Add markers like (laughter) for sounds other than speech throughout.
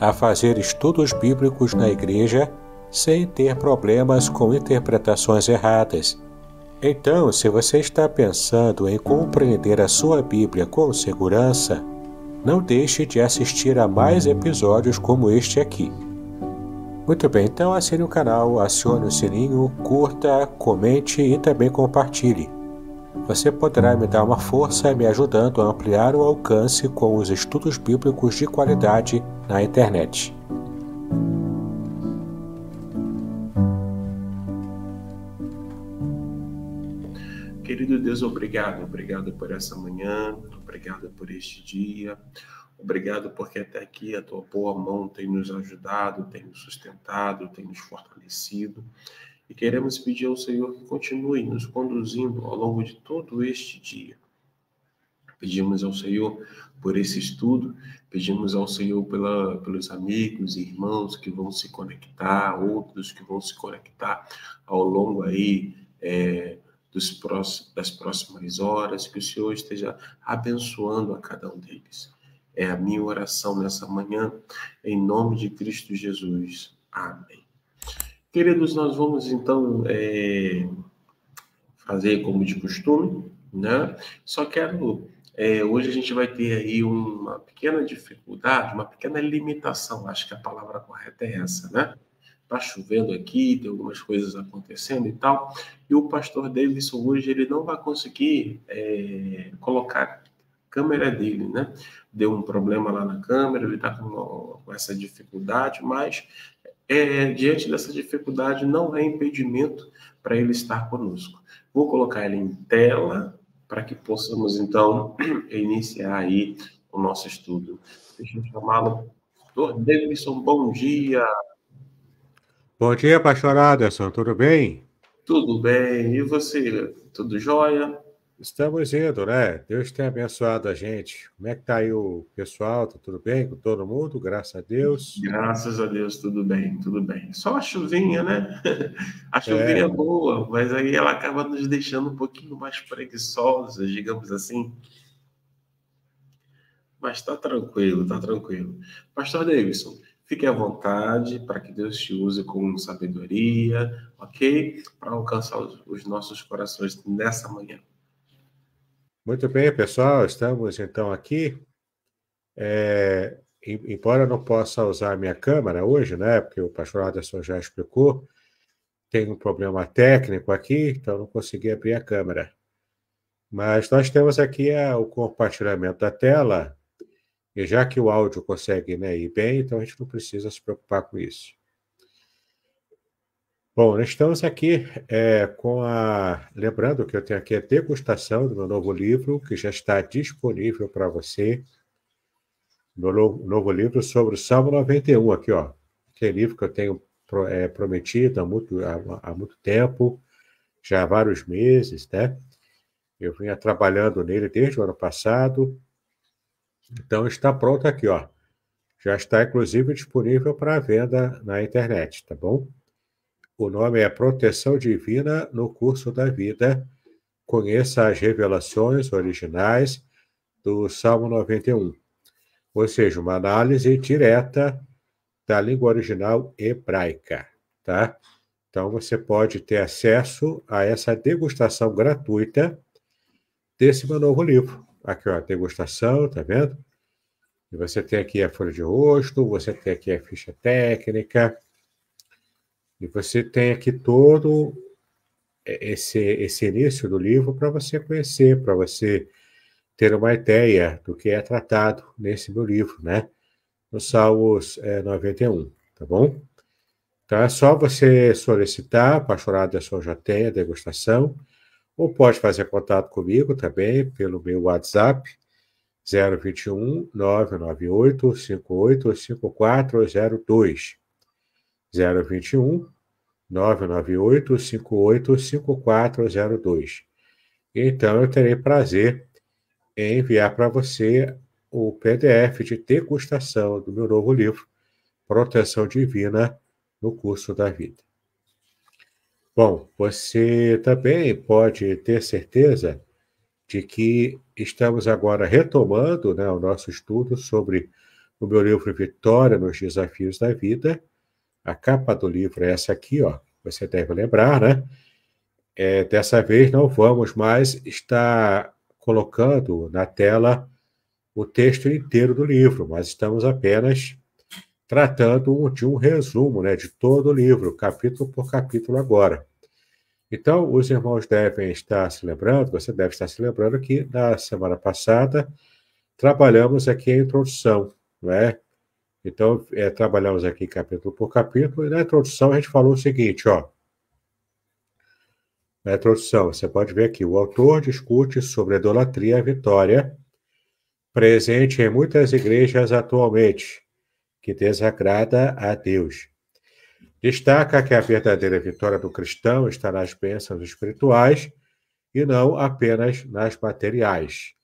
a fazer estudos bíblicos na igreja sem ter problemas com interpretações erradas. Então, se você está pensando em compreender a sua Bíblia com segurança, não deixe de assistir a mais episódios como este aqui. Muito bem, então assine o canal, acione o sininho, curta, comente e também compartilhe. Você poderá me dar uma força me ajudando a ampliar o alcance com os estudos bíblicos de qualidade na internet. Querido Deus, obrigado, obrigado por essa manhã, obrigado por este dia, obrigado porque até aqui a tua boa mão tem nos ajudado, tem nos sustentado, tem nos fortalecido. E queremos pedir ao Senhor que continue nos conduzindo ao longo de todo este dia. Pedimos ao Senhor por esse estudo. Pedimos ao Senhor pela, pelos amigos e irmãos que vão se conectar, outros que vão se conectar ao longo aí é, dos próximos, das próximas horas, que o Senhor esteja abençoando a cada um deles. É a minha oração nessa manhã, em nome de Cristo Jesus. Amém. Queridos, nós vamos então é, fazer como de costume, né? Só quero é, hoje a gente vai ter aí uma pequena dificuldade, uma pequena limitação, acho que a palavra correta é essa, né? Está chovendo aqui, tem algumas coisas acontecendo e tal, e o pastor Davidson hoje ele não vai conseguir é, colocar a câmera dele, né? Deu um problema lá na câmera, ele está com, com, essa dificuldade, mas é, diante dessa dificuldade não é impedimento para ele estar conosco. Vou colocar ele em tela, para que possamos então (clears throat) iniciar aí o nosso estudo. Deixa eu chamá-lo. Davidson, bom dia. Bom dia, pastor Aderson, tudo bem? Tudo bem. E você, tudo jóia? Estamos indo, né? Deus tem abençoado a gente. Como é que está aí o pessoal? Tá tudo bem com todo mundo? Graças a Deus. Graças a Deus, tudo bem, tudo bem. Só a chuvinha, né? (laughs) A chuvinha é. boa, mas aí ela acaba nos deixando um pouquinho mais preguiçosos, digamos assim. Mas tá tranquilo, tá tranquilo. Pastor Davidson, Fique à vontade para que Deus te use com sabedoria, ok? Para alcançar os nossos corações nessa manhã. Muito bem, pessoal, estamos então aqui. É, embora eu não possa usar minha câmera hoje, né, porque o pastor Aderson já explicou, tem um problema técnico aqui, então não consegui abrir a câmera. Mas nós temos aqui a, é, o compartilhamento da tela, e já que o áudio consegue né, ir bem, então a gente não precisa se preocupar com isso. Bom, nós estamos aqui é, com a. Lembrando que eu tenho aqui a degustação do meu novo livro, que já está disponível para você. Meu novo, novo livro sobre o Salmo 91, aqui, ó. Que é livro que eu tenho pro, é, prometido há muito, há, há muito tempo, já há vários meses, né? Eu vinha trabalhando nele desde o ano passado. Então está pronto aqui, ó. Já está, inclusive, disponível para venda na internet, tá bom? O nome é Proteção Divina no Curso da Vida. Conheça as revelações originais do Salmo 91, ou seja, uma análise direta da língua original hebraica, tá? Então você pode ter acesso a essa degustação gratuita desse meu novo livro. Aqui, é a degustação, tá vendo? E você tem aqui a folha de rosto, você tem aqui a ficha técnica, e você tem aqui todo esse, esse início do livro para você conhecer, para você ter uma ideia do que é tratado nesse meu livro, né? No Salmos é, 91, tá bom? Então é só você solicitar, pastor só já tem a degustação, ou pode fazer contato comigo também pelo meu WhatsApp, 021 998 58 5402. 021 998 58 5402. Então eu terei prazer em enviar para você o PDF de degustação do meu novo livro, Proteção Divina no Curso da Vida. Bom, você também pode ter certeza de que estamos agora retomando né, o nosso estudo sobre o meu livro Vitória nos Desafios da Vida, a capa do livro é essa aqui, ó. Você deve lembrar, né? É, dessa vez não vamos mais estar colocando na tela o texto inteiro do livro, mas estamos apenas tratando de um resumo, né, de todo o livro, capítulo por capítulo agora. Então, os irmãos devem estar se lembrando, você deve estar se lembrando que na semana passada trabalhamos aqui a introdução, não é? Então, é, trabalhamos aqui capítulo por capítulo, e na introdução a gente falou o seguinte, ó. Na introdução, você pode ver aqui, o autor discute sobre a idolatria e a vitória, presente em muitas igrejas atualmente, que desagrada a Deus. Destaca que a verdadeira vitória do cristão está nas bênçãos espirituais e não apenas nas materiais.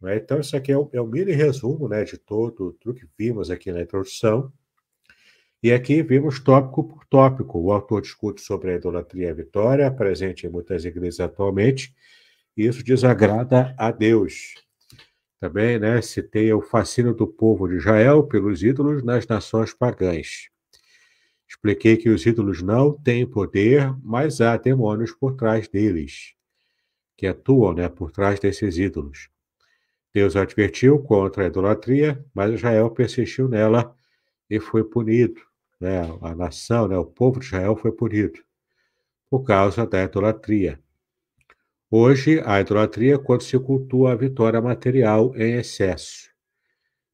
Né? Então, isso aqui é um, é um mini resumo né, de todo o que vimos aqui na introdução. E aqui vimos tópico por tópico. O autor discute sobre a idolatria e a vitória, presente em muitas igrejas atualmente, e isso desagrada a Deus. Também né, citei o fascínio do povo de Israel pelos ídolos nas nações pagãs. Expliquei que os ídolos não têm poder, mas há demônios por trás deles, que atuam né, por trás desses ídolos. Deus advertiu contra a idolatria, mas Israel persistiu nela e foi punido. Né? A nação, né? o povo de Israel foi punido por causa da idolatria. Hoje, a idolatria é quando se cultua a vitória material em excesso.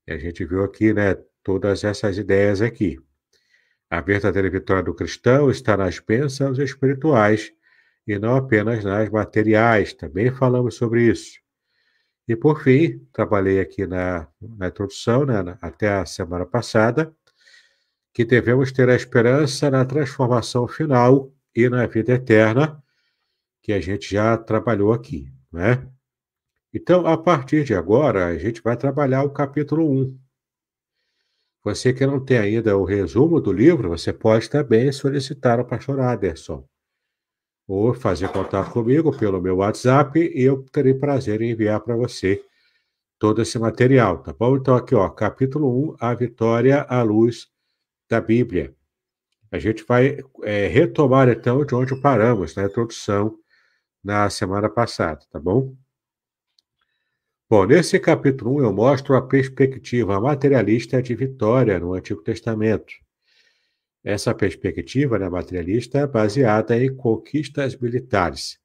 E a gente viu aqui né, todas essas ideias aqui. A verdadeira vitória do cristão está nas bênçãos espirituais e não apenas nas materiais. Também falamos sobre isso. E por fim, trabalhei aqui na, na introdução, né, na, até a semana passada, que devemos ter a esperança na transformação final e na vida eterna, que a gente já trabalhou aqui, né? Então, a partir de agora, a gente vai trabalhar o capítulo 1. Você que não tem ainda o resumo do livro, você pode também solicitar ao pastor Aderson ou fazer contato comigo pelo meu WhatsApp e eu terei prazer em enviar para você todo esse material, tá bom? Então, aqui, ó, capítulo 1, A Vitória à Luz da Bíblia. A gente vai é, retomar, então, de onde paramos na introdução na semana passada, tá bom? Bom, nesse capítulo 1 eu mostro a perspectiva materialista de vitória no Antigo Testamento. Essa perspectiva né, materialista é baseada em conquistas militares.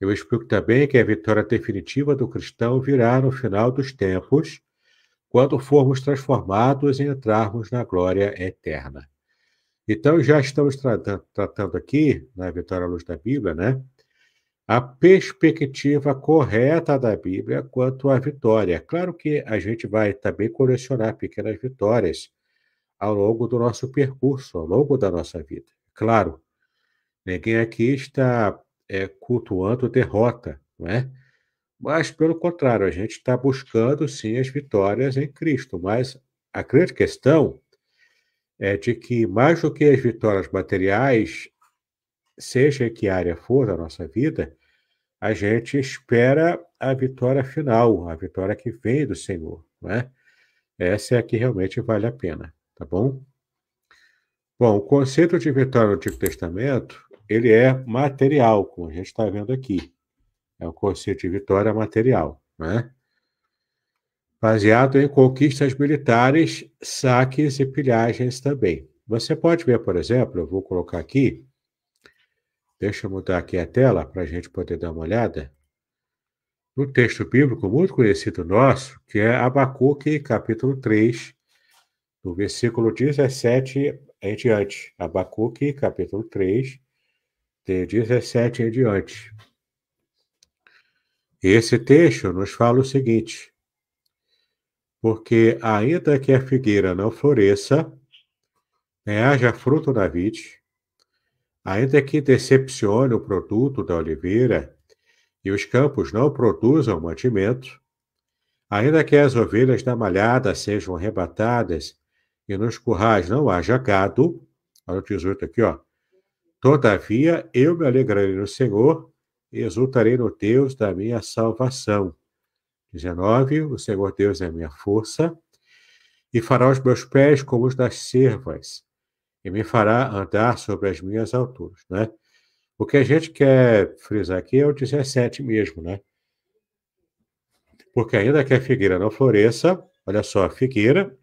Eu explico também que a vitória definitiva do cristão virá no final dos tempos, quando formos transformados e entrarmos na glória eterna. Então, já estamos tra tratando aqui, na Vitória à Luz da Bíblia, né? A perspectiva correta da Bíblia quanto à vitória. Claro que a gente vai também colecionar pequenas vitórias ao longo do nosso percurso, ao longo da nossa vida. Claro, ninguém aqui está é, cultuando derrota, não é? Mas, pelo contrário, a gente está buscando sim as vitórias em Cristo. Mas a grande questão é de que, mais do que as vitórias materiais, seja que área for da nossa vida, a gente espera a vitória final, a vitória que vem do Senhor. é? Essa é a que realmente vale a pena tá bom? Bom, o conceito de vitória do Antigo Testamento, ele é material, como a gente está vendo aqui. É o conceito de vitória material, né? Baseado em conquistas militares, saques e pilhagens também. Você pode ver, por exemplo, eu vou colocar aqui, deixa eu mudar aqui a tela para a gente poder dar uma olhada, no texto bíblico muito conhecido nosso, que é Abacuque, capítulo 3, do versículo 17 em diante. Abacuque, capítulo 3, de 17 em diante. Esse texto nos fala o seguinte: Porque ainda que a figueira não floresça, nem haja fruto na vide, ainda que decepcione o produto da oliveira e os campos não produzam mantimento, ainda que as ovelhas da malhada sejam arrebatadas e nos currais não haja gado, olha o 18 aqui, ó. Todavia eu me alegrarei no Senhor e exultarei no Deus da minha salvação. 19. O Senhor Deus é minha força e fará os meus pés como os das cervas e me fará andar sobre as minhas alturas, né? O que a gente quer frisar aqui é o 17 mesmo, né? Porque ainda que a figueira não floresça, olha só, a figueira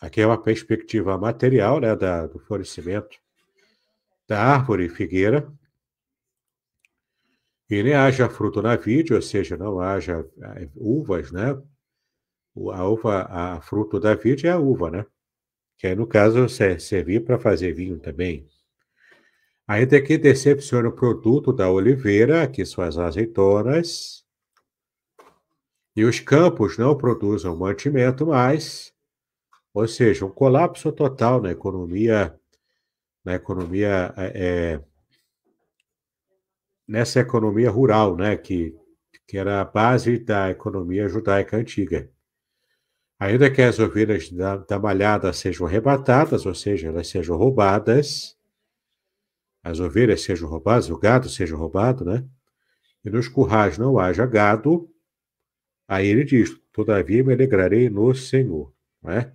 Aqui é uma perspectiva material né, da, do florescimento da árvore figueira. E nem haja fruto na vide, ou seja, não haja ah, uvas, né? A uva, a fruto da vide é a uva, né? Que aí, no caso, servir para fazer vinho também. Ainda que decepcione o produto da oliveira, que são as azeitonas, e os campos não produzam mantimento mais, ou seja, um colapso total na economia, na economia, é, é, nessa economia rural, né, que, que era a base da economia judaica antiga. Ainda que as ovelhas da, da malhada sejam arrebatadas, ou seja, elas sejam roubadas, as ovelhas sejam roubadas, o gado seja roubado, né? E nos currais não haja gado, aí ele diz: Todavia me alegrarei no Senhor, né?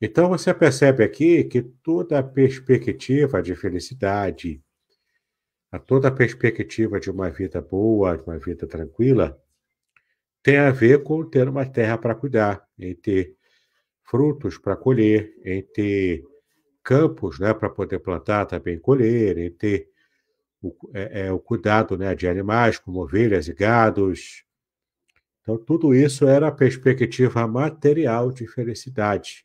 Então você percebe aqui que toda a perspectiva de felicidade, a toda a perspectiva de uma vida boa, de uma vida tranquila, tem a ver com ter uma terra para cuidar, em ter frutos para colher, em ter campos né, para poder plantar, também colher, em ter o, é, é, o cuidado né, de animais como ovelhas e gados. Então, tudo isso era a perspectiva material de felicidade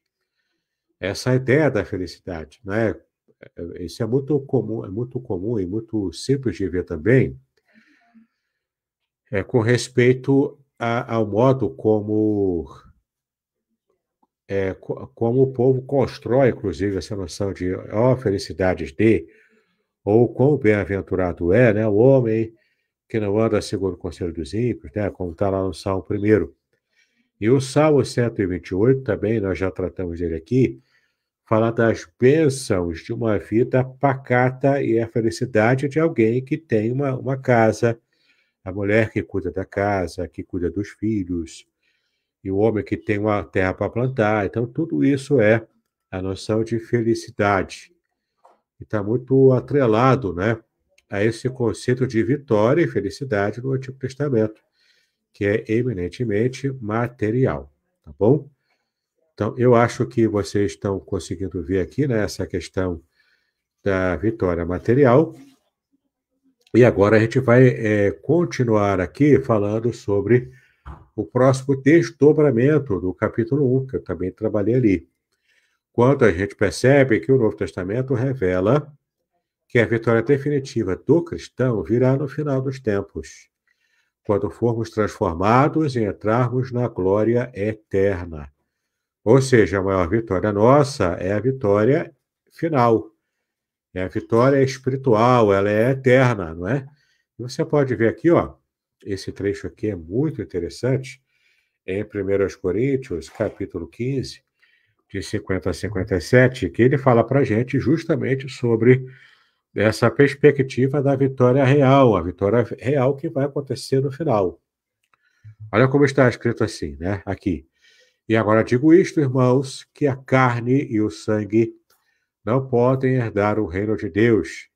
essa é ideia da felicidade, né? Isso é muito comum, é muito comum e muito simples de ver também, é com respeito a, ao modo como é, como o povo constrói, inclusive, essa noção de ó, oh, felicidades de, ou quão bem-aventurado é, né? O homem que não anda segundo o conselho dos ímpios, né? Como está lá no Salmo primeiro. E o Salmo 128 também, nós já tratamos ele aqui, fala das bênçãos de uma vida pacata e a felicidade de alguém que tem uma, uma casa, a mulher que cuida da casa, que cuida dos filhos, e o homem que tem uma terra para plantar. Então, tudo isso é a noção de felicidade. E está muito atrelado né, a esse conceito de vitória e felicidade no Antigo Testamento, que é eminentemente material. Tá bom? Então, eu acho que vocês estão conseguindo ver aqui né, essa questão da vitória material. E agora a gente vai é, continuar aqui falando sobre o próximo desdobramento do capítulo 1, que eu também trabalhei ali. Quando a gente percebe que o Novo Testamento revela que a vitória definitiva do cristão virá no final dos tempos, quando formos transformados e entrarmos na glória eterna. Ou seja, a maior vitória nossa é a vitória final. É a vitória espiritual, ela é eterna, não é? E você pode ver aqui, ó, esse trecho aqui é muito interessante, em 1 Coríntios, capítulo 15, de 50 a 57, que ele fala para a gente justamente sobre essa perspectiva da vitória real, a vitória real que vai acontecer no final. Olha como está escrito assim, né? Aqui. E agora digo isto, irmãos, que a carne e o sangue não podem herdar o reino de Deus,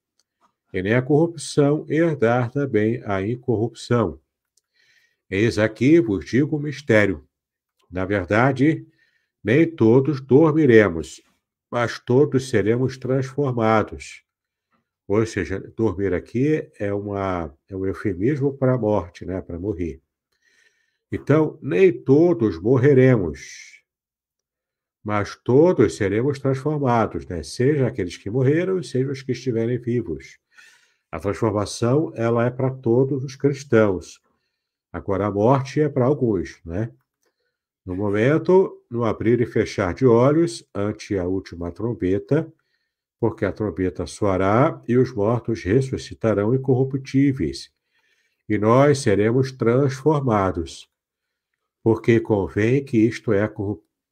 e nem a corrupção herdar também a incorrupção. Eis aqui vos digo o mistério. Na verdade, nem todos dormiremos, mas todos seremos transformados. Ou seja, dormir aqui é, uma, é um eufemismo para a morte, né? para morrer. Então, nem todos morreremos, mas todos seremos transformados, né? seja aqueles que morreram, seja os que estiverem vivos. A transformação ela é para todos os cristãos. Agora, a morte é para alguns, né? No momento, no abrir e fechar de olhos, ante a última trombeta, porque a trombeta soará e os mortos ressuscitarão incorruptíveis, e nós seremos transformados porque convém que isto é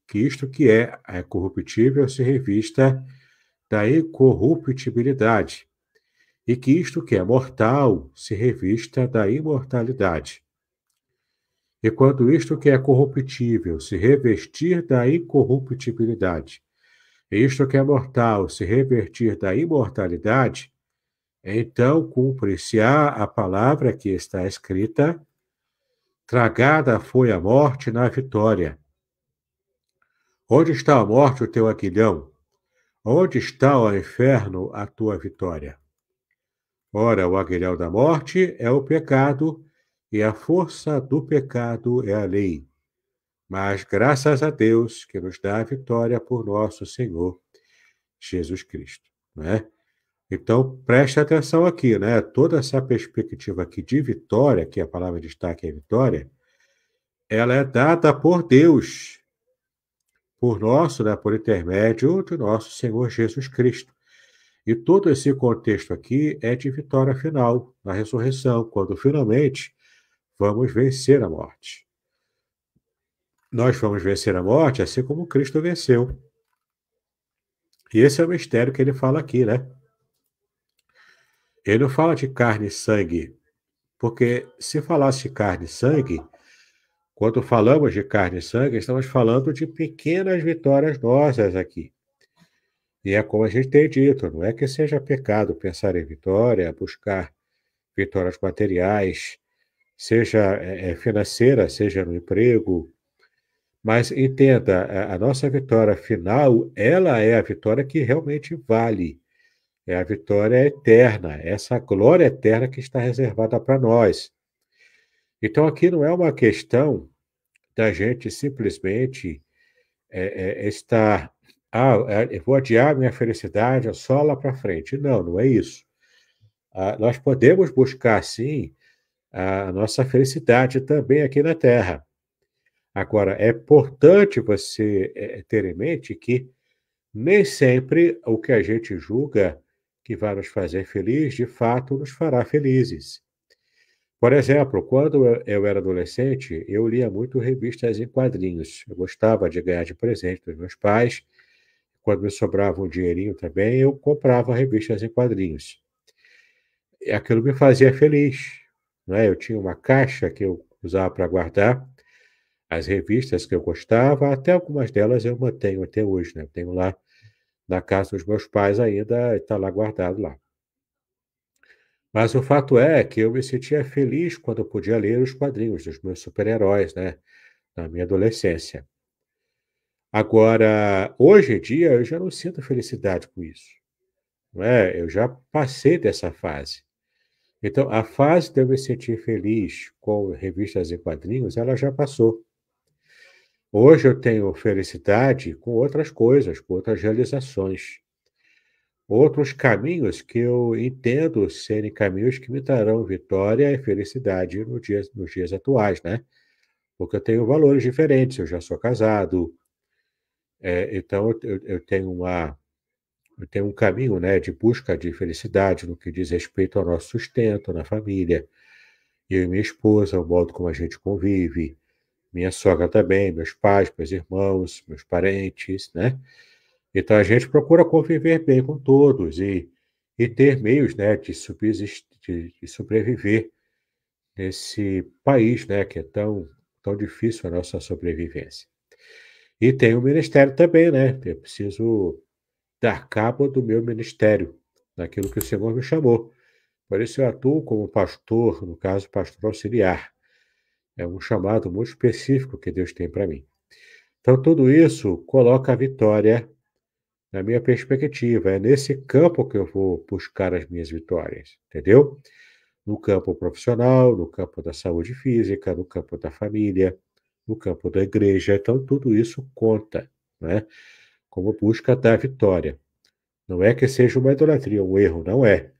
que isto que é, é corruptível se revista da incorruptibilidade, e que isto que é mortal se revista da imortalidade. E quando isto que é corruptível se revestir da incorruptibilidade, e isto que é mortal se revertir da imortalidade, então cumpre-se a palavra que está escrita Tragada foi a morte na vitória. Onde está a morte, o teu aguilhão? Onde está, o inferno, a tua vitória? Ora, o aguilhão da morte é o pecado, e a força do pecado é a lei. Mas graças a Deus que nos dá a vitória por nosso Senhor Jesus Cristo. Não é? Então, preste atenção aqui, né? Toda essa perspectiva aqui de vitória, que a palavra de destaque é vitória, ela é dada por Deus, por nosso, né, por intermédio de nosso Senhor Jesus Cristo. E todo esse contexto aqui é de vitória final, na ressurreição, quando finalmente vamos vencer a morte. Nós vamos vencer a morte assim como Cristo venceu. E esse é o mistério que ele fala aqui, né? Ele não fala de carne e sangue, porque se falasse carne e sangue, quando falamos de carne e sangue, estamos falando de pequenas vitórias nossas aqui. E é como a gente tem dito, não é que seja pecado pensar em vitória, buscar vitórias materiais, seja é, é, financeira, seja no emprego. Mas entenda, a nossa vitória final, ela é a vitória que realmente vale é a vitória eterna, é essa glória eterna que está reservada para nós. Então, aqui não é uma questão da gente simplesmente é, é, estar, ah, é, eu vou adiar minha felicidade só lá para frente. Não, não é isso. Ah, nós podemos buscar, sim, a nossa felicidade também aqui na Terra. Agora, é importante você é, ter em mente que nem sempre o que a gente julga que vai nos fazer feliz, de fato nos fará felizes. Por exemplo, quando eu era adolescente, eu lia muito revistas em quadrinhos. Eu gostava de ganhar de presente dos meus pais. Quando me sobrava um dinheirinho também, eu comprava revistas em quadrinhos. E aquilo me fazia feliz. Né? Eu tinha uma caixa que eu usava para guardar as revistas que eu gostava, até algumas delas eu mantenho até hoje. Né? Eu tenho lá da casa dos meus pais ainda está lá guardado lá. Mas o fato é que eu me sentia feliz quando eu podia ler os quadrinhos dos meus super-heróis, né? Na minha adolescência. Agora, hoje em dia, eu já não sinto felicidade com isso. Não é? Eu já passei dessa fase. Então, a fase de eu me sentir feliz com revistas e quadrinhos, ela já passou. Hoje eu tenho felicidade com outras coisas, com outras realizações, outros caminhos que eu entendo serem caminhos que me darão vitória e felicidade nos dias atuais, né? Porque eu tenho valores diferentes, eu já sou casado, é, então eu, eu tenho uma eu tenho um caminho né, de busca de felicidade no que diz respeito ao nosso sustento na família. Eu e minha esposa, o modo como a gente convive, minha sogra também, meus pais, meus irmãos, meus parentes, né? Então a gente procura conviver bem com todos e, e ter meios, né, de, subsistir de sobreviver nesse país, né, que é tão, tão difícil a nossa sobrevivência. E tem o ministério também, né? Eu preciso dar cabo do meu ministério, daquilo que o Senhor me chamou. Por isso eu atuo como pastor, no caso, pastor auxiliar. É um chamado muito específico que Deus tem para mim. Então, tudo isso coloca a vitória na minha perspectiva. É nesse campo que eu vou buscar as minhas vitórias, entendeu? No campo profissional, no campo da saúde física, no campo da família, no campo da igreja. Então, tudo isso conta, né? Como busca da vitória. Não é que seja uma idolatria, um erro, não é.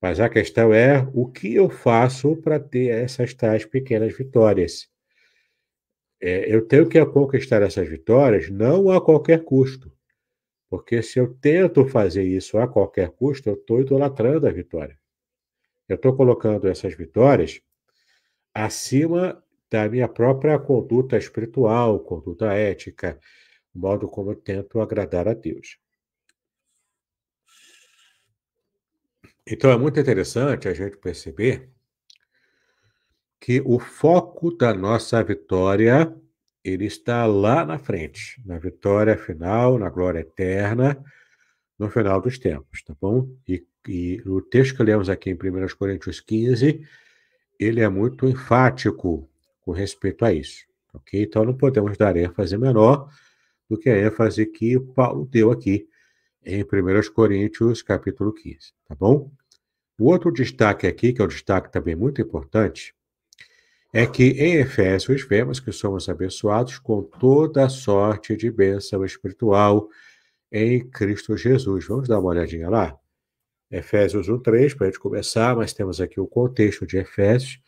Mas a questão é o que eu faço para ter essas tais pequenas vitórias. É, eu tenho que conquistar essas vitórias não a qualquer custo, porque se eu tento fazer isso a qualquer custo, eu estou idolatrando a vitória. Eu estou colocando essas vitórias acima da minha própria conduta espiritual, conduta ética, modo como eu tento agradar a Deus. Então é muito interessante a gente perceber que o foco da nossa vitória ele está lá na frente, na vitória final, na glória eterna, no final dos tempos, tá bom? E, e o texto que lemos aqui em 1 Coríntios 15, ele é muito enfático com respeito a isso, ok? Então não podemos dar ênfase menor do que a ênfase que Paulo deu aqui em 1 Coríntios capítulo 15, tá bom? O outro destaque aqui, que é um destaque também muito importante, é que em Efésios vemos que somos abençoados com toda sorte de bênção espiritual em Cristo Jesus. Vamos dar uma olhadinha lá? Efésios 3, para a gente começar, mas temos aqui o contexto de Efésios,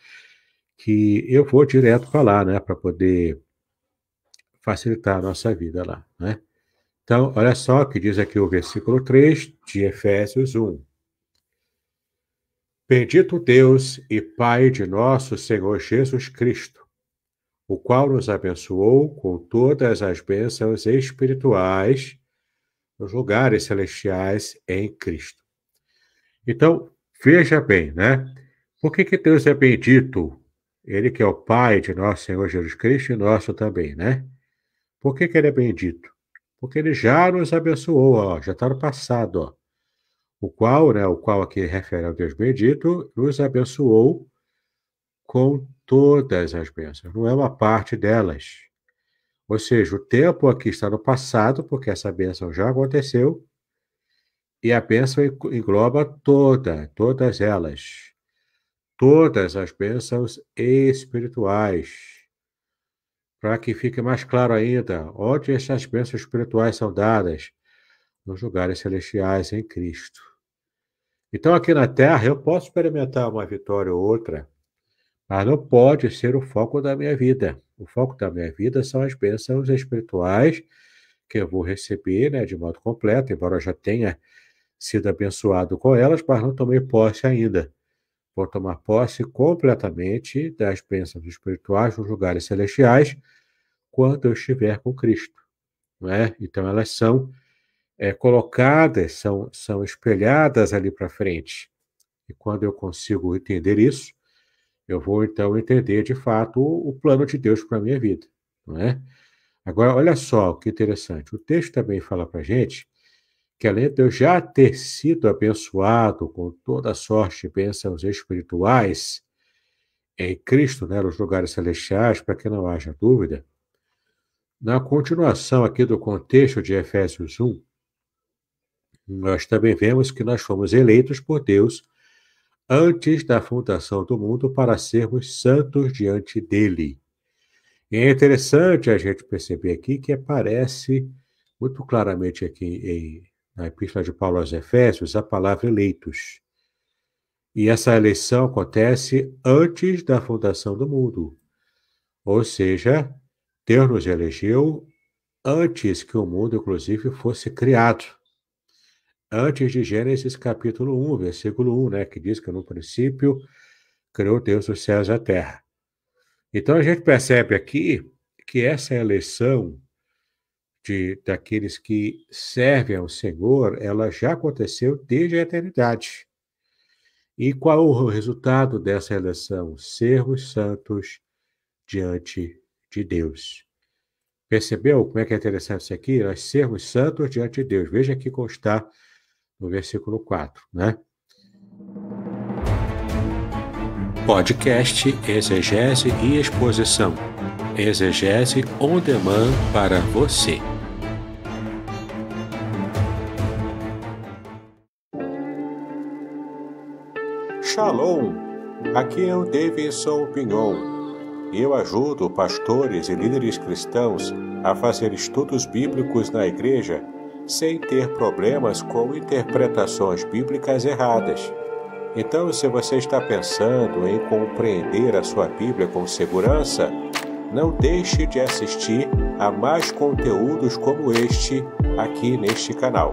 que eu vou direto para lá, né, para poder facilitar a nossa vida lá, né? Então, olha só o que diz aqui o versículo 3 de Efésios 1. Bendito Deus e Pai de nosso Senhor Jesus Cristo, o qual nos abençoou com todas as bênçãos espirituais nos lugares celestiais em Cristo. Então, veja bem, né? Por que, que Deus é bendito? Ele que é o Pai de nosso Senhor Jesus Cristo e nosso também, né? Por que, que ele é bendito? Porque ele já nos abençoou, ó, já está no passado, ó o qual, né, o qual aqui refere ao Deus bendito, nos abençoou com todas as bênçãos, não é uma parte delas. Ou seja, o tempo aqui está no passado, porque essa bênção já aconteceu, e a bênção engloba toda, todas elas. Todas as bênçãos espirituais. Para que fique mais claro ainda, onde essas bênçãos espirituais são dadas? Nos lugares celestiais em Cristo. Então, aqui na Terra, eu posso experimentar uma vitória ou outra, mas não pode ser o foco da minha vida. O foco da minha vida são as bênçãos espirituais que eu vou receber né, de modo completo, embora eu já tenha sido abençoado com elas, mas não tomei posse ainda. Vou tomar posse completamente das bênçãos espirituais nos lugares celestiais quando eu estiver com Cristo. Né? Então, elas são é, colocadas, são, são espelhadas ali para frente. E quando eu consigo entender isso, eu vou então entender de fato o, o plano de Deus para a minha vida, não é? Agora, olha só que interessante, o texto também fala para gente que além de eu já ter sido abençoado com toda a sorte de bênçãos espirituais em Cristo, né, nos lugares celestiais, para que não haja dúvida, na continuação aqui do contexto de Efésios 1, nós também vemos que nós fomos eleitos por Deus antes da fundação do mundo para sermos santos diante dele. E é interessante a gente perceber aqui que aparece muito claramente aqui em, na Epístola de Paulo aos Efésios a palavra eleitos. E essa eleição acontece antes da fundação do mundo. Ou seja, Deus nos elegeu antes que o mundo, inclusive, fosse criado antes de Gênesis capítulo 1, versículo 1, né, que diz que no princípio criou Deus os céus e a terra. Então a gente percebe aqui que essa eleição de daqueles que servem ao Senhor, ela já aconteceu desde a eternidade. E qual o resultado dessa eleição? Sermos santos diante de Deus. Percebeu como é que é interessante isso aqui? Nós sermos santos diante de Deus. Veja que consta no versículo 4, né? Podcast Exegese e Exposição. Exegese on demand para você. Shalom! Aqui é o Davidson Pinhon. Eu ajudo pastores e líderes cristãos a fazer estudos bíblicos na igreja sem ter problemas com interpretações bíblicas erradas. Então, se você está pensando em compreender a sua Bíblia com segurança, não deixe de assistir a mais conteúdos como este aqui neste canal.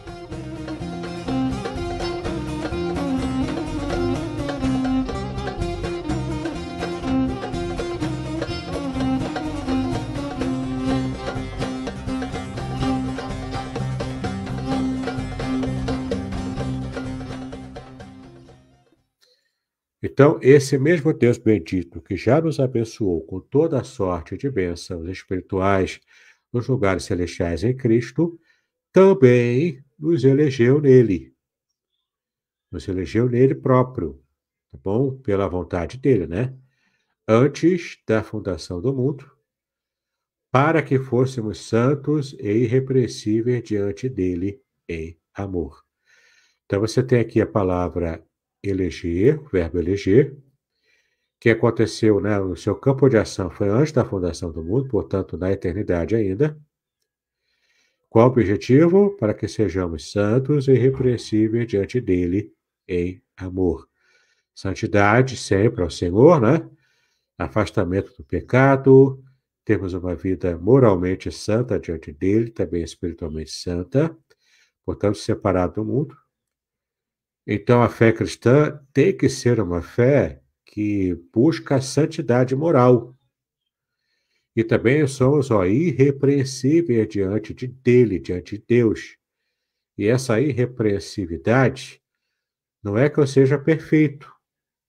Então, esse mesmo Deus bendito que já nos abençoou com toda a sorte de bênçãos espirituais nos lugares celestiais em Cristo, também nos elegeu nele. Nos elegeu nele próprio, tá bom? Pela vontade dele, né? Antes da fundação do mundo, para que fôssemos santos e irrepreensíveis diante dele em amor. Então você tem aqui a palavra eleger, verbo eleger, que aconteceu, né, o seu campo de ação foi antes da fundação do mundo, portanto, na eternidade ainda. Qual o objetivo? Para que sejamos santos e irrepreensíveis diante dele em amor. Santidade sempre ao Senhor, né? Afastamento do pecado, termos uma vida moralmente santa diante dele, também espiritualmente santa, portanto, separado do mundo, então, a fé cristã tem que ser uma fé que busca a santidade moral. E também somos ó, irrepreensíveis diante de dele, diante de Deus. E essa irrepreensividade não é que eu seja perfeito,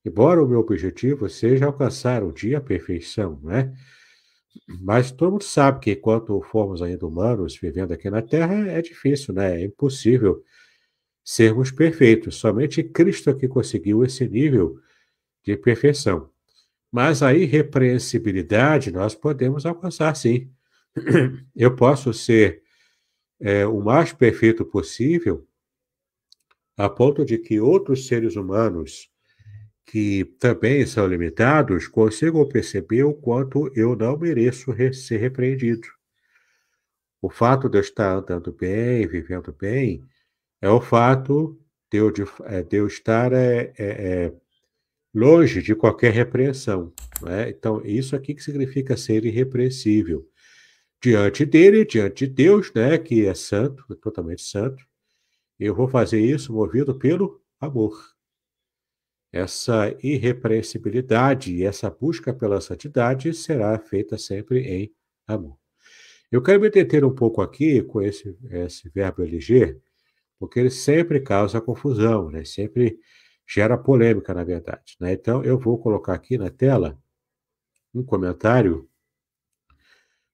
embora o meu objetivo seja alcançar um dia a perfeição, né? Mas todo mundo sabe que enquanto formos ainda humanos vivendo aqui na Terra é difícil, né? É impossível sermos perfeitos. Somente Cristo é que conseguiu esse nível de perfeição. Mas a irrepreensibilidade nós podemos alcançar, sim. Eu posso ser é, o mais perfeito possível, a ponto de que outros seres humanos que também são limitados consigam perceber o quanto eu não mereço re ser repreendido. O fato de eu estar andando bem, vivendo bem, é o fato de eu, de, é, de eu estar é, é, é, longe de qualquer repreensão. Né? Então, isso aqui que significa ser irrepreensível. Diante dele, diante de Deus, né, que é santo, é totalmente santo, eu vou fazer isso movido pelo amor. Essa irrepreensibilidade, essa busca pela santidade será feita sempre em amor. Eu quero me deter um pouco aqui com esse, esse verbo eleger, porque ele sempre causa confusão, né? sempre gera polêmica, na verdade. Né? Então, eu vou colocar aqui na tela um comentário,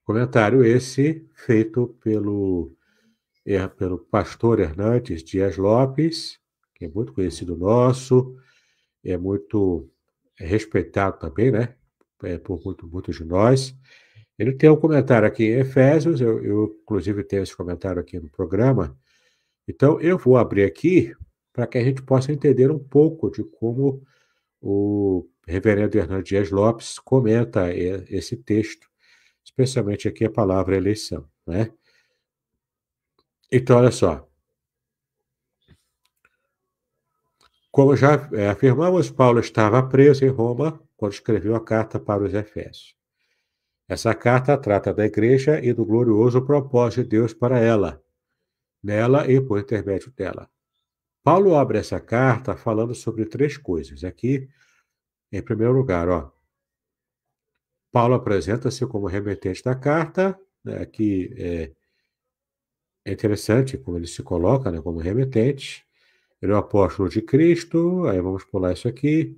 comentário esse feito pelo, é, pelo pastor Hernandes Dias Lopes, que é muito conhecido nosso, é muito é respeitado também, né? É, por muito, muitos de nós. Ele tem um comentário aqui em Efésios, eu, eu inclusive tenho esse comentário aqui no programa, então, eu vou abrir aqui para que a gente possa entender um pouco de como o reverendo Hernando Dias Lopes comenta esse texto, especialmente aqui a palavra eleição. Né? Então, olha só. Como já é, afirmamos, Paulo estava preso em Roma quando escreveu a carta para os Efésios. Essa carta trata da igreja e do glorioso propósito de Deus para ela, nela e por intermédio dela. Paulo abre essa carta falando sobre três coisas. Aqui, em primeiro lugar, ó, Paulo apresenta-se como remetente da carta, né, que é, interessante como ele se coloca né, como remetente. Ele é o apóstolo de Cristo, aí vamos pular isso aqui.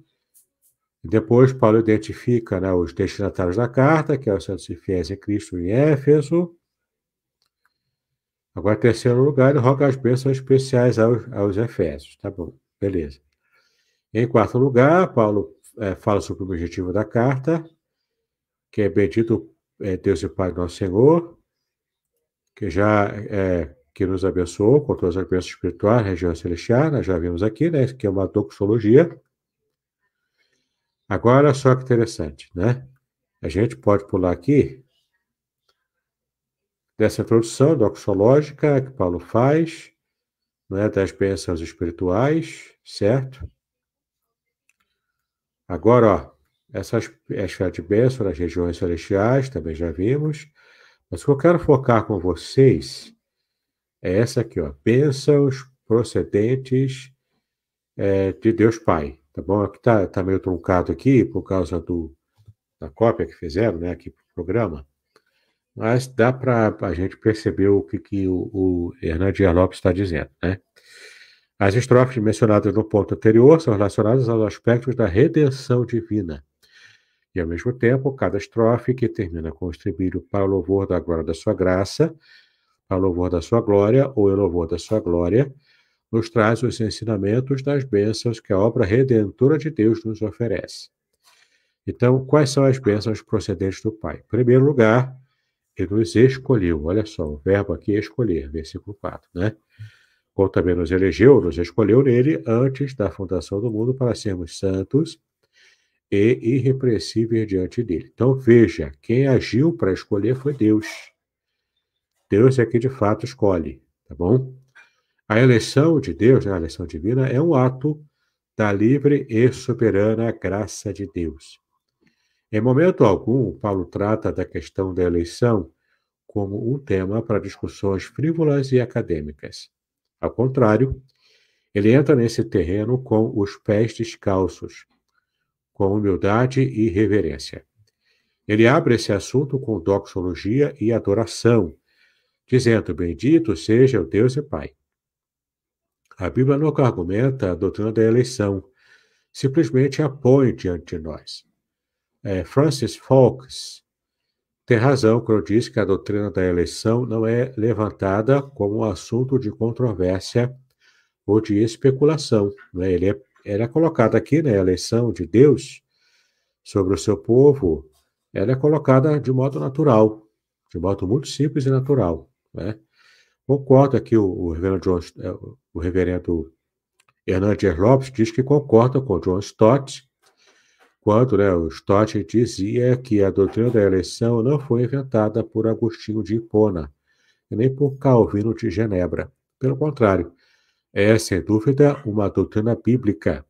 Depois, Paulo identifica né, os destinatários da carta, que é o santos e fiéis em Cristo em Éfeso. Agora, terceiro lugar, ele roga as bênçãos especiais aos, aos Efésios. Tá bom, beleza. Em quarto lugar, Paulo é, fala sobre o objetivo da carta, que é bendito é, Deus e Pai nosso Senhor, que já é, que nos abençoou com todas as bênçãos espirituais, região celestial, nós já vimos aqui, né? Que é uma toxologia. Agora, só que interessante, né? A gente pode pular aqui dessa introdução doxológica que Paulo faz, né, das bênçãos espirituais, certo? Agora, ó, essas esferas de bênção nas regiões celestiais, também já vimos, mas o que eu quero focar com vocês é essa aqui, ó, bênçãos procedentes é, de Deus Pai, tá bom? Aqui tá, tá meio truncado aqui, por causa do, da cópia que fizeram, né, aqui pro programa, mas dá para a gente perceber o que, que o, o Hernandier Lopes está dizendo. Né? As estrofes mencionadas no ponto anterior são relacionadas aos aspectos da redenção divina. E, ao mesmo tempo, cada estrofe que termina com o estribilho para o louvor da glória da sua graça, para o louvor da sua glória ou em louvor da sua glória, nos traz os ensinamentos das bênçãos que a obra redentora de Deus nos oferece. Então, quais são as bênçãos procedentes do Pai? Em primeiro lugar, nos escolheu. Olha só, o verbo aqui é escolher, versículo 4, né? Como também nos elegeu, nos escolheu nele antes da fundação do mundo para sermos santos e irrepreensíveis diante dele. Então veja, quem agiu para escolher foi Deus. Deus é que de fato escolhe, tá bom? A eleição de Deus, né, a eleição divina, é um ato da livre e soberana graça de Deus. Em momento algum, Paulo trata da questão da eleição como um tema para discussões frívolas e acadêmicas. Ao contrário, ele entra nesse terreno com os pés descalços, com humildade e reverência. Ele abre esse assunto com doxologia e adoração, dizendo: Bendito seja o Deus e Pai. A Bíblia nunca argumenta a doutrina da eleição, simplesmente a põe diante de nós é, Francis Fawkes tem razão quando diz que a doutrina da eleição não é levantada como assunto de controvérsia ou de especulação. Né? Ele é, ela é colocada aqui, né, a eleição de Deus sobre o seu povo, ela é colocada de modo natural, de modo muito simples e natural. Né? Concordo aqui o, o reverendo, John, é, o reverendo Hernandes Lopes diz que concorda com John Stott, Quanto né, Stott dizia que a doutrina da eleição não foi inventada por Agostinho de Hipona nem por Calvino de Genebra. Pelo contrário, é, sem dúvida, uma doutrina bíblica.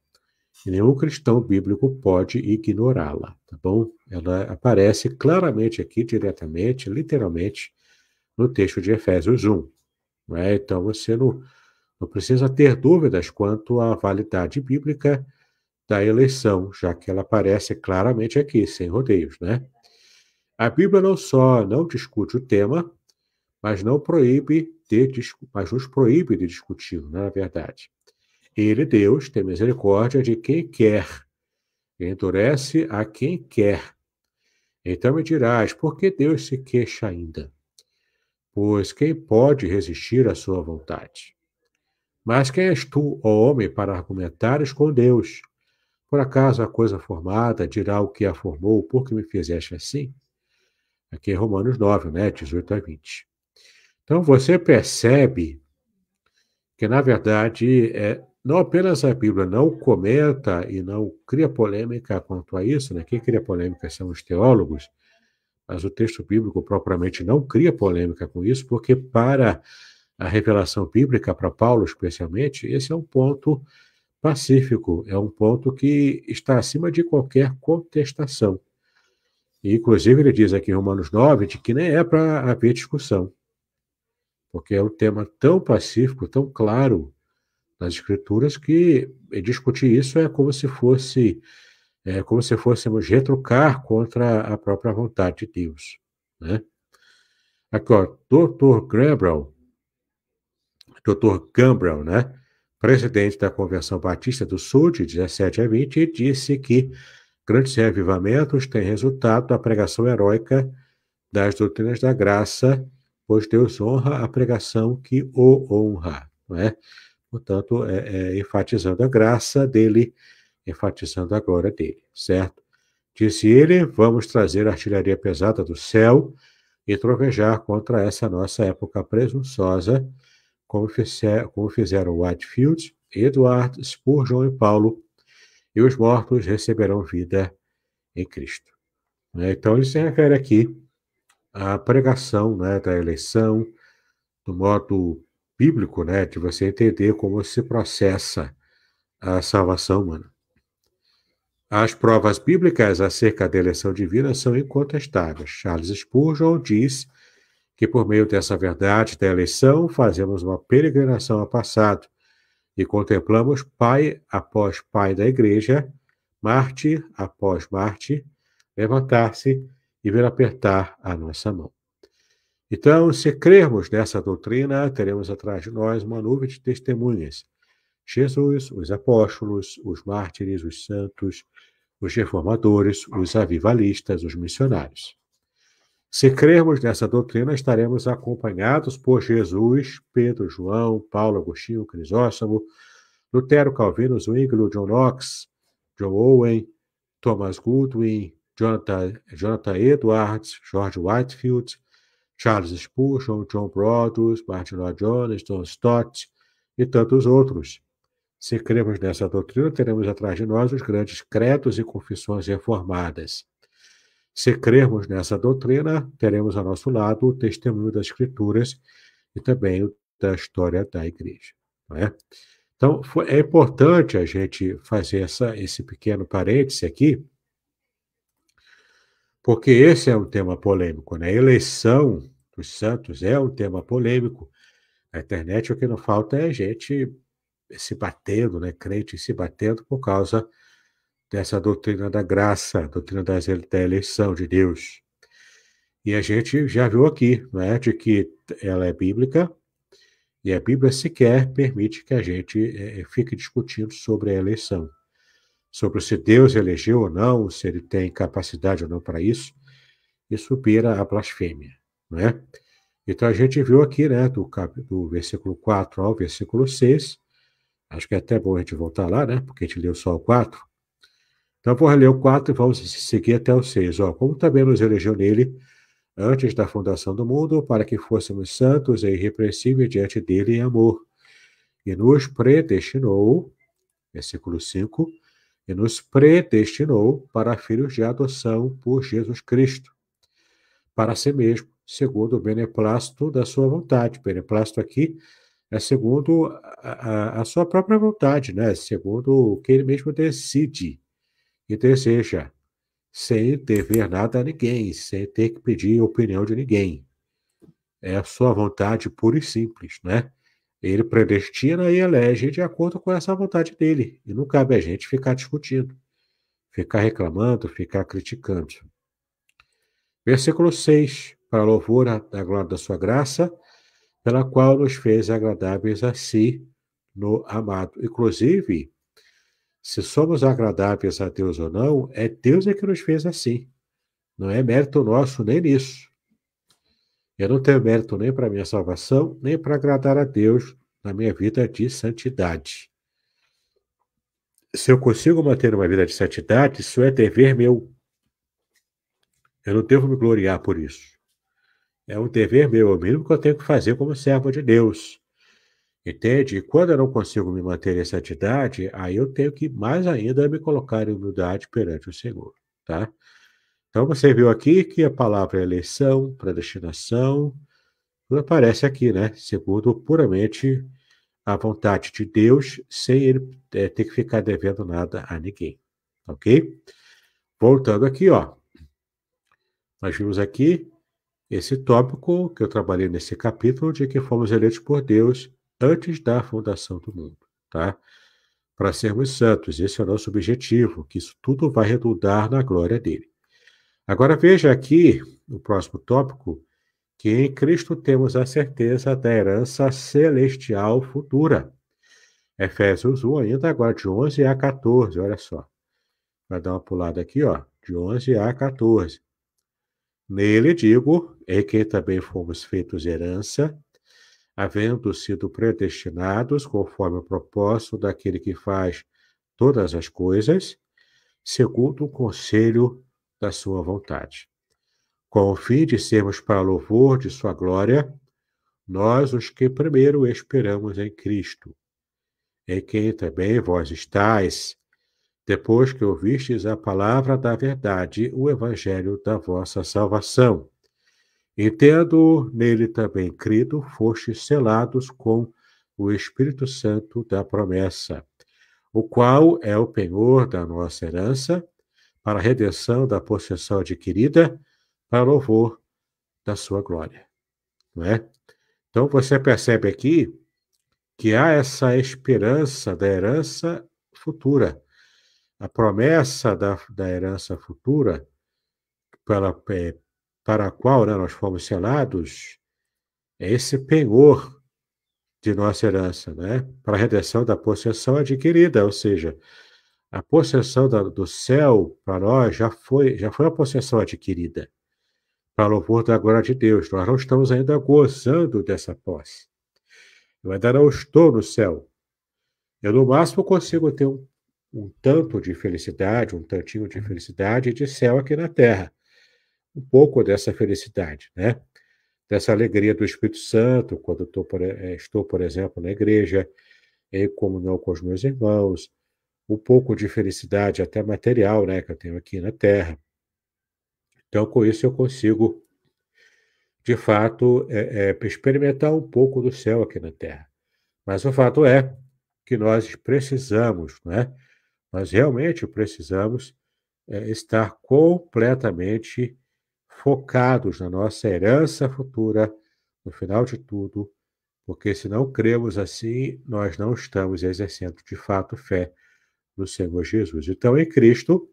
E nenhum cristão bíblico pode ignorá-la, tá bom? Ela aparece claramente aqui, diretamente, literalmente, no texto de Efésios 1. Né? Então, você não, não precisa ter dúvidas quanto à validade bíblica da eleição, já que ela aparece claramente aqui, sem rodeios, né? A Bíblia não só não discute o tema, mas não proíbe de mas nos proíbe de discuti-lo, é na verdade. Ele, Deus, tem misericórdia de quem quer, endurece a quem quer. Então me dirás, por que Deus se queixa ainda? Pois quem pode resistir à sua vontade? Mas quem és tu, ó homem, para argumentares com Deus? Por acaso a coisa formada dirá o que a formou, por que me fizeste assim? Aqui é Romanos 9, né? 18 a 20. Então você percebe que, na verdade, é, não apenas a Bíblia não comenta e não cria polêmica quanto a isso, né? Quem cria polêmica são os teólogos, mas o texto bíblico propriamente não cria polêmica com isso, porque para a revelação bíblica, para Paulo especialmente, esse é um ponto pacífico, é um ponto que está acima de qualquer contestação. E, inclusive, ele diz aqui em Romanos 9 de que nem é para haver discussão, porque é um tema tão pacífico, tão claro nas Escrituras, que discutir isso é como se fosse é como se fôssemos retrucar contra a própria vontade de Deus. Né? Aqui, ó, Dr. Gambrel, Dr. Gambrel, né? presidente da Convenção Batista do Sul, de 17 a 20, disse que grandes reavivamentos têm resultado da pregação heróica das doutrinas da graça, pois Deus honra a pregação que o honra. Não é? Portanto, é, é, enfatizando a graça dele, enfatizando a glória dele, certo? Disse ele: vamos trazer a artilharia pesada do céu e trovejar contra essa nossa época presunçosa como, fizer, como fizeram Whitefield, Edward, Spurgeon e Paulo, e os mortos receberão vida em Cristo. Né? Então, ele se refere aqui à pregação né, da eleição, do modo bíblico, né, de você entender como se processa a salvação humana. As provas bíblicas acerca da eleição divina são incontestáveis. Charles Spurgeon diz que por meio dessa verdade da eleição fazemos uma peregrinação ao passado e contemplamos pai após pai da igreja, mártir após mártir, levantar-se e vir apertar a nossa mão. Então, se crermos nessa doutrina, teremos atrás de nós uma nuvem de testemunhas. Jesus, os apóstolos, os mártires, os santos, os reformadores, os avivalistas, os missionários. Se crermos nessa doutrina, estaremos acompanhados por Jesus, Pedro, João, Paulo, Agostinho, Crisóstomo, Lutero, Calvino, Zwinglio, John Knox, John Owen, Thomas Goodwin, Jonathan, Jonathan Edwards, George Whitefield, Charles Spurgeon, John Brodus, Martin Lloyd Jones, John Stott e tantos outros. Se cremos nessa doutrina, teremos atrás de nós os grandes credos e confissões reformadas. Se crermos nessa doutrina, teremos ao nosso lado o testemunho das Escrituras e também o da história da Igreja. É? Então, é importante a gente fazer essa, esse pequeno parêntese aqui, porque esse é um tema polêmico. Né? A eleição dos santos é um tema polêmico. Na internet, o que não falta é gente se batendo, né? crente se batendo por causa dessa doutrina da graça, doutrina da eleição de Deus. E a gente já viu aqui, né, de que ela é bíblica, e a Bíblia sequer permite que a gente é, é fique discutindo sobre a eleição, sobre se Deus elegeu ou não, se ele tem capacidade ou não para isso, isso supera a blasfêmia, né? Então a gente viu aqui, né, do, do versículo 4 ao versículo 6, acho que é até bom a gente voltar lá, né, porque a gente leu só o 4, então, vou ler o 4 e vamos seguir até o 6. Ó, como também nos elegeu nele, antes da fundação do mundo, para que fôssemos santos e irrepreensíveis diante dele em amor. E nos predestinou, versículo 5, e nos predestinou para filhos de adoção por Jesus Cristo, para si mesmo, segundo o beneplácito da sua vontade. Beneplácito aqui é segundo a, a, a sua própria vontade, né? segundo o que ele mesmo decide seja sem dever nada a ninguém, sem ter que pedir opinião de ninguém. É a sua vontade pura e simples, né? Ele predestina e elege de acordo com essa vontade dele. E não cabe a gente ficar discutindo, ficar reclamando, ficar criticando. Versículo 6. Para louvor da glória da sua graça, pela qual nos fez agradáveis a si no amado. Inclusive, se somos agradáveis a Deus ou não, é Deus é que nos fez assim. Não é mérito nosso nem nisso. Eu não tenho mérito nem para minha salvação, nem para agradar a Deus na minha vida de santidade. Se eu consigo manter uma vida de santidade, isso é dever meu. Eu não devo me gloriar por isso. É um dever meu, é o mínimo que eu tenho que fazer como servo de Deus. Entende? E quando eu não consigo me manter em santidade, aí eu tenho que mais ainda me colocar em humildade perante o Senhor, tá? Então você viu aqui que a palavra é eleição, predestinação, tudo aparece aqui, né? Segundo puramente a vontade de Deus, sem ele é, ter que ficar devendo nada a ninguém, ok? Voltando aqui, ó. Nós vimos aqui esse tópico que eu trabalhei nesse capítulo de que fomos eleitos por Deus antes da fundação do mundo, tá? Para sermos santos, esse é o nosso objetivo, que isso tudo vai redundar na glória dele. Agora veja aqui o próximo tópico, que em Cristo temos a certeza da herança celestial futura. Efésios 1 ainda agora de 11 a 14, olha só. Vai dar uma pulada aqui, ó, de 11 a 14. Nele digo, em quem também fomos feitos herança, havendo sido predestinados conforme o propósito daquele que faz todas as coisas, segundo o conselho da sua vontade. Com o fim de sermos para louvor de sua glória, nós os que primeiro esperamos em Cristo, em quem também vós estáis, depois que ouvistes a palavra da verdade, o evangelho da vossa salvação e tendo nele também crido, fostes selados com o Espírito Santo da promessa, o qual é o penhor da nossa herança, para a redenção da possessão adquirida, para louvor da sua glória. Não é? Então você percebe aqui que há essa esperança da herança futura. A promessa da, da herança futura pela, é, para a qual né, nós fomos selados, é esse penhor de nossa herança, né? para a redenção da possessão adquirida, ou seja, a possessão da, do céu para nós já foi, já foi a possessão adquirida, para louvor da glória de Deus. Nós não estamos ainda gozando dessa posse. Eu ainda não estou no céu. Eu, no máximo, consigo ter um, um tanto de felicidade, um tantinho de uhum. felicidade de céu aqui na terra um pouco dessa felicidade, né? Dessa alegria do Espírito Santo, quando estou, por, eh, estou, por exemplo, na igreja, em comunhão com os meus irmãos, um pouco de felicidade até material, né, que eu tenho aqui na Terra. Então, com isso, eu consigo, de fato, é, é, experimentar um pouco do céu aqui na Terra. Mas o fato é que nós precisamos, né? Nós realmente precisamos é, estar completamente focados na nossa herança futura, no final de tudo, porque se não cremos assim, nós não estamos exercendo de fato fé no Senhor Jesus. Então, em Cristo,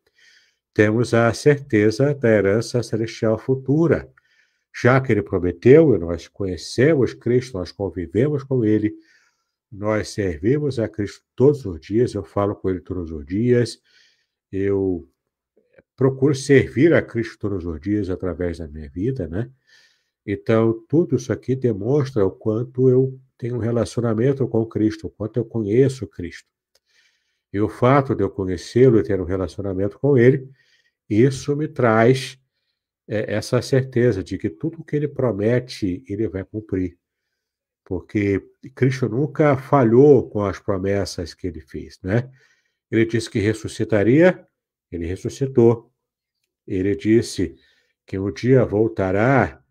temos a certeza da herança celestial futura. Já que ele prometeu, e nós conhecemos Cristo, nós convivemos com ele, nós servimos a Cristo todos os dias, eu falo com ele todos os dias, eu procuro servir a Cristo todos os dias através da minha vida, né? Então, tudo isso aqui demonstra o quanto eu tenho um relacionamento com Cristo, o quanto eu conheço Cristo. E o fato de eu conhecê-lo e ter um relacionamento com ele, isso me traz é, essa certeza de que tudo o que ele promete, ele vai cumprir. Porque Cristo nunca falhou com as promessas que ele fez, né? Ele disse que ressuscitaria ele ressuscitou. Ele disse que o dia voltará.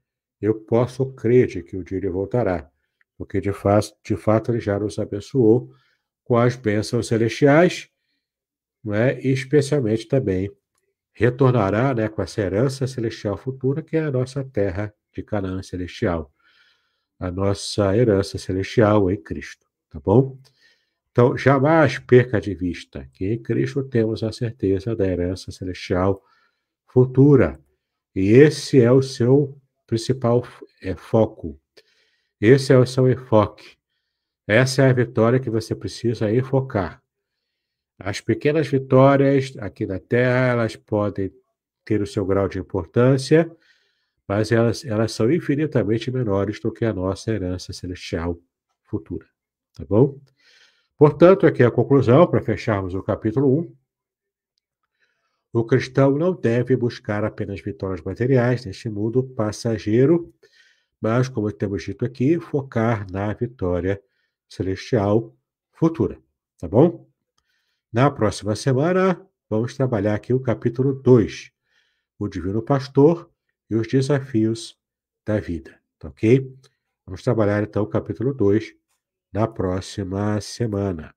Eu posso crer que o dia ele voltará, porque de, de fato ele já nos abençoou com as bênçãos celestiais, né? e especialmente também retornará né, com essa herança celestial futura, que é a nossa terra de Canaã celestial, a nossa herança celestial em Cristo, tá bom? Então, jamais perca de vista que em Cristo temos a certeza da herança celestial futura. E esse é o seu principal é, foco. Esse é o seu enfoque. Essa é a vitória que você precisa enfocar. As pequenas vitórias aqui na Terra, elas podem ter o seu grau de importância, mas elas, elas são infinitamente menores do que a nossa herança celestial futura. Tá bom? Portanto, aqui é a conclusão, para fecharmos o capítulo 1. O cristão não deve buscar apenas vitórias materiais neste mundo passageiro, mas, como temos dito aqui, focar na vitória celestial futura. Tá bom? Na próxima semana, vamos trabalhar aqui o capítulo 2, o Divino Pastor e os Desafios da Vida. Tá ok? Vamos trabalhar então o capítulo 2 na próxima semana.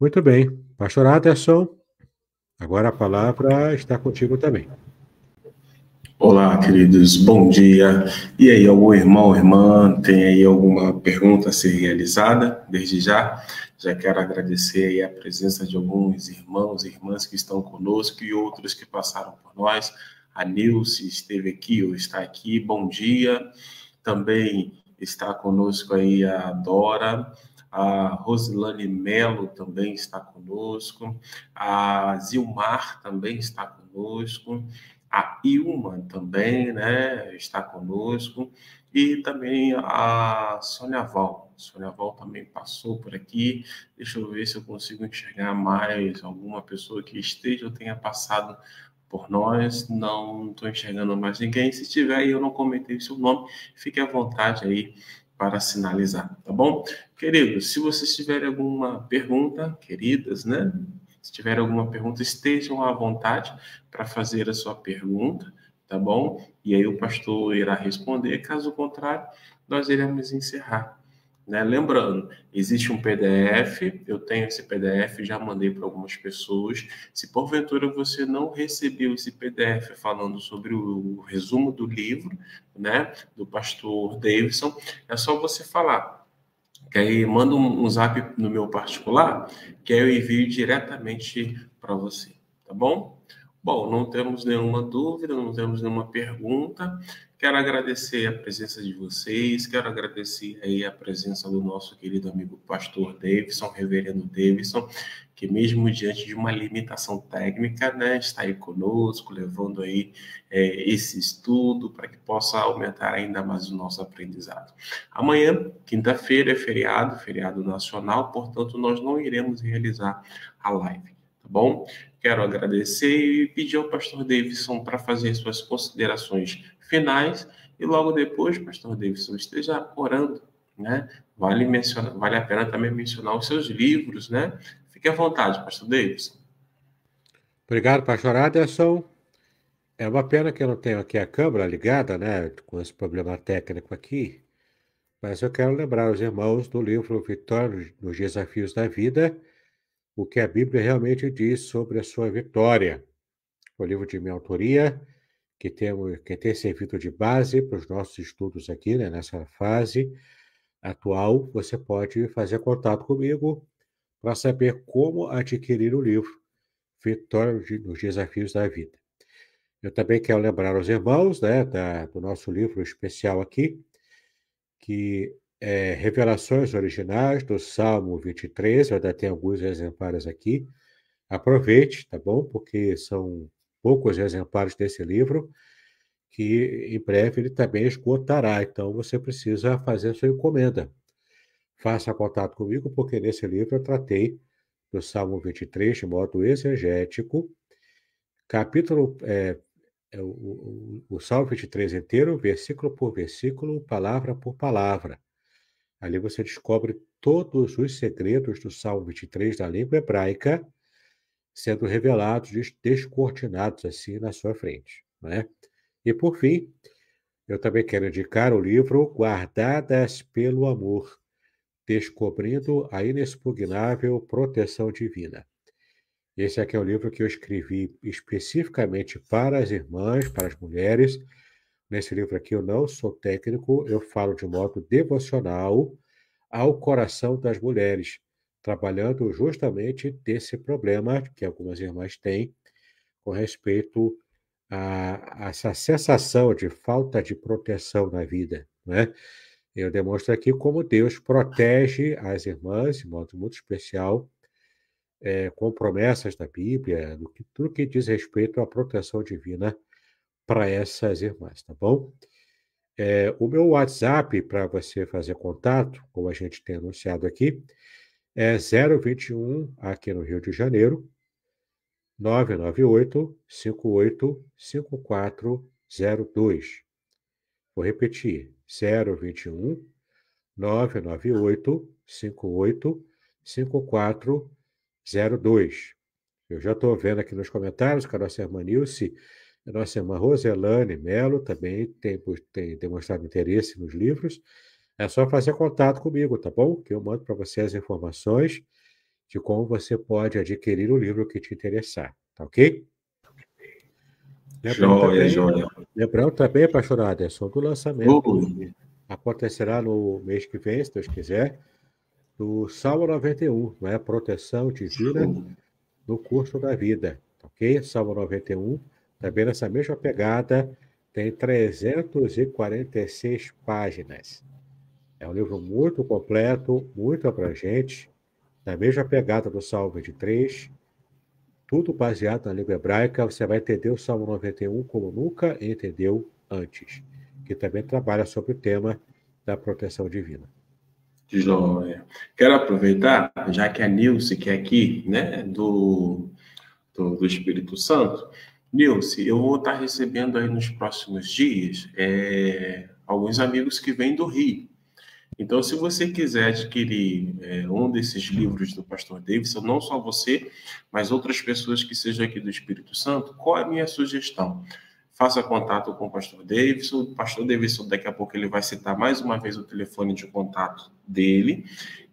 Muito bem. Pastor Anderson, agora a palavra está contigo também. Olá, queridos, bom dia. E aí, algum irmão, irmã, tem aí alguma pergunta a ser realizada? Desde já, já quero agradecer a presença de alguns irmãos e irmãs que estão conosco e outros que passaram por nós. A Nilce esteve aqui ou está aqui, bom dia. Também está conosco aí a Dora, a Rosilane Melo também está conosco, a Zilmar também está conosco, a Ilma também né, está conosco, e também a Sônia Val. A Sônia Val também passou por aqui. Deixa eu ver se eu consigo enxergar mais alguma pessoa que esteja ou tenha passado por nós. Não estou enxergando mais ninguém. Se tiver aí, eu não comentei o seu nome, fique à vontade aí para sinalizar, tá bom? Queridos, se vocês tiverem alguma pergunta, queridas, né? Se tiverem alguma pergunta, estejam à vontade para fazer a sua pergunta, tá bom? E aí o pastor irá responder, caso contrário, nós iremos encerrar, né? Lembrando, existe um PDF, eu tenho esse PDF, já mandei para algumas pessoas. Se porventura você não recebeu esse PDF falando sobre o resumo do livro, né, do pastor Davidson, é só você falar. Que aí manda um, um zap no meu particular, que aí eu envio diretamente para você, tá bom? Bom, não temos nenhuma dúvida, não temos nenhuma pergunta. Quero agradecer a presença de vocês, quero agradecer aí a presença do nosso querido amigo pastor Davidson, reverendo Davidson, que mesmo diante de uma limitação técnica, né, está aí conosco, levando aí é, esse estudo para que possa aumentar ainda mais o nosso aprendizado. Amanhã, quinta-feira, é feriado, feriado nacional, portanto, nós não iremos realizar a live, tá bom? Quero agradecer e pedir ao pastor Davidson para fazer suas considerações finais e logo depois, pastor Davidson, esteja orando, né? Vale, mencionar, vale a pena também mencionar os seus livros, né? Fique à vontade, pastor Davidson. Obrigado, pastor Aderson. É uma pena que eu não tenho aqui a câmera ligada, né? Com esse problema técnico aqui. Mas eu quero lembrar os irmãos do livro Vitória nos Desafios da Vida, o que a Bíblia realmente diz sobre a sua vitória. O livro de minha autoria, que, temos, que tem servido de base para os nossos estudos aqui, né, nessa fase atual, você pode fazer contato comigo para saber como adquirir o livro Vitória nos Desafios da Vida. Eu também quero lembrar aos irmãos né, da, do nosso livro especial aqui, que é, revelações originais do Salmo 23, eu ainda tenho alguns exemplares aqui. Aproveite, tá bom? Porque são poucos exemplares desse livro, que em breve ele também esgotará. Então você precisa fazer sua encomenda. Faça contato comigo, porque nesse livro eu tratei do Salmo 23 de modo exegético, capítulo. É, é o, o, o Salmo 23 inteiro, versículo por versículo, palavra por palavra. Ali você descobre todos os segredos do Salmo 23 da língua hebraica sendo revelados, descortinados assim na sua frente. Né? E por fim, eu também quero indicar o livro Guardadas pelo Amor, Descobrindo a Inexpugnável Proteção Divina. Esse aqui é o livro que eu escrevi especificamente para as irmãs, para as mulheres, Nesse né, livro aqui, eu não sou técnico, eu falo de modo devocional ao coração das mulheres, trabalhando justamente desse problema que algumas irmãs têm com respeito a, essa sensação de falta de proteção na vida, né? Eu demonstro aqui como Deus protege as irmãs, de modo muito especial, é, com promessas da Bíblia, no que, tudo que diz respeito à proteção divina para essas irmãs, tá bom? É, o meu WhatsApp para você fazer contato, como a gente tem anunciado aqui, é 021 aqui no Rio de Janeiro 998 585402. Vou repetir: 021 998 585402. Eu já estou vendo aqui nos comentários que a nossa irmã Nilce a nossa irmã Roselane Melo também tem, tem demonstrado interesse nos livros. É só fazer contato comigo, tá bom? Que eu mando para você as informações de como você pode adquirir o livro que te interessar, tá ok? Lembrando também, joia. Lembrando também, pastor Aderson, do lançamento que acontecerá no mês que vem, se Deus quiser, do Salmo 91, não é? Proteção divina uh. no curso da vida, tá ok? Salmo 91 também tá nessa mesma pegada, tem 346 páginas. É um livro muito completo, muito abrangente, na mesma pegada do Salmo 23, tudo baseado na língua hebraica, você vai entender o Salmo 91 como nunca entendeu antes, que também trabalha sobre o tema da proteção divina. Quero aproveitar, já que a Nilce, que é aqui, né, do, do, do Espírito Santo, Nilce, eu vou estar recebendo aí nos próximos dias é, alguns amigos que vêm do Rio. Então, se você quiser adquirir é, um desses livros do Pastor Davidson, não só você, mas outras pessoas que sejam aqui do Espírito Santo, qual é a minha sugestão? Faça contato com o Pastor Davidson. O Pastor Davidson, daqui a pouco, ele vai citar mais uma vez o telefone de contato dele.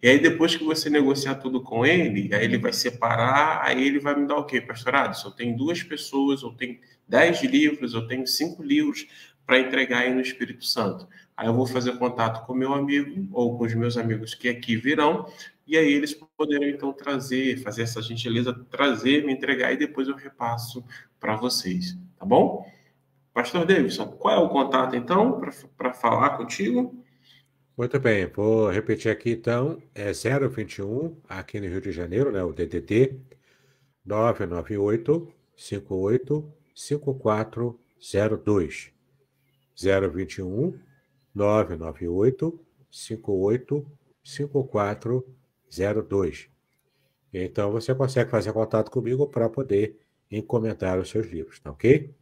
E aí, depois que você negociar tudo com ele, aí ele vai separar, aí ele vai me dar o quê? Pastorado, se eu tenho duas pessoas, ou tenho dez livros, ou tenho cinco livros para entregar aí no Espírito Santo. Aí eu vou fazer contato com meu amigo ou com os meus amigos que aqui virão, e aí eles poderão então trazer, fazer essa gentileza, trazer, me entregar e depois eu repasso para vocês, tá bom? Pastor Davidson, qual é o contato então para falar contigo? Muito bem, vou repetir aqui então, é 021 aqui no Rio de Janeiro, né, o DDD 998 58 5402. 021 998 58 5402. Então você consegue fazer contato comigo para poder encomendar os seus livros, tá ok?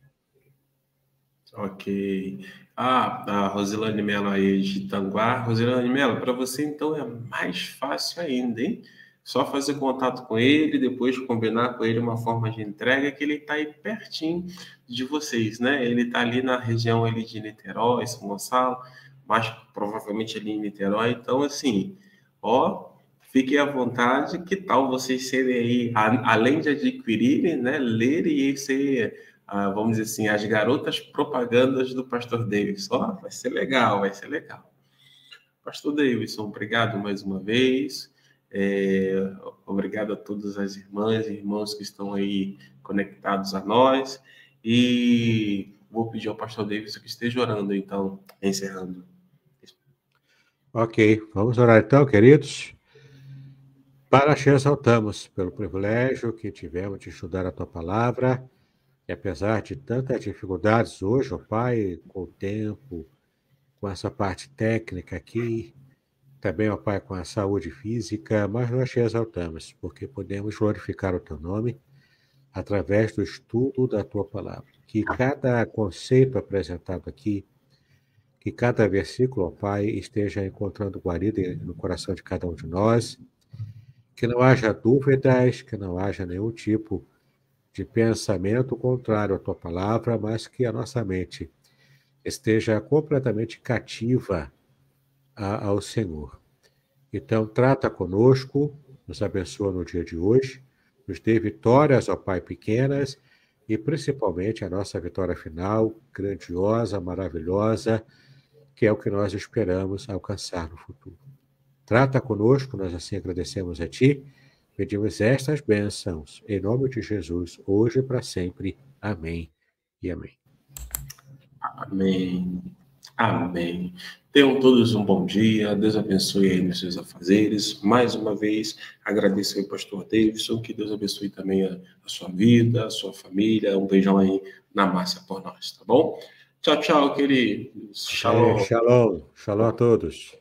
Ok. Ah, a Rosilane Mello aí de Tanguá. Rosilane Mello, para você então é mais fácil ainda, hein? Só fazer contato com ele, depois combinar com ele uma forma de entrega que ele está aí pertinho de vocês, né? Ele está ali na região ali de Niterói, São Gonçalo, mas provavelmente ali em Niterói. Então, assim, ó, fiquem à vontade. Que tal vocês serem aí, a, além de adquirirem, né, lerem e ser ah, vamos dizer assim, as garotas propagandas do pastor Davidson. Oh, vai ser legal, vai ser legal. Pastor Davidson, obrigado mais uma vez. É, obrigado a todas as irmãs e irmãos que estão aí conectados a nós. E vou pedir ao pastor Davidson que esteja orando, então, encerrando. Ok, vamos orar então, queridos. Para te exaltamos pelo privilégio que tivemos de estudar a tua palavra. E apesar de tantas dificuldades hoje, o pai, com o tempo, com essa parte técnica aqui, também o pai com a saúde física, mas nós te exaltamos, porque podemos glorificar o teu nome através do estudo da tua palavra. Que cada conceito apresentado aqui, que cada versículo, ó Pai, esteja encontrando guarida no coração de cada um de nós, que não haja dúvidas, que não haja nenhum tipo de pensamento contrário à tua palavra, mas que a nossa mente esteja completamente cativa a, ao Senhor. Então, trata conosco, nos abençoa no dia de hoje, nos dê vitórias, ó Pai, pequenas e principalmente a nossa vitória final, grandiosa, maravilhosa, que é o que nós esperamos alcançar no futuro. Trata conosco, nós assim agradecemos a Ti Pedimos estas bênçãos, em nome de Jesus, hoje e para sempre. Amém e amém. Amém. Amém. Tenham todos um bom dia. Deus abençoe aí nos seus afazeres. Mais uma vez, agradeço ao pastor Davidson. Que Deus abençoe também a, a sua vida, a sua família. Um beijão aí na massa por nós, tá bom? Tchau, tchau, querido. Shalom. É, shalom. Shalom a todos.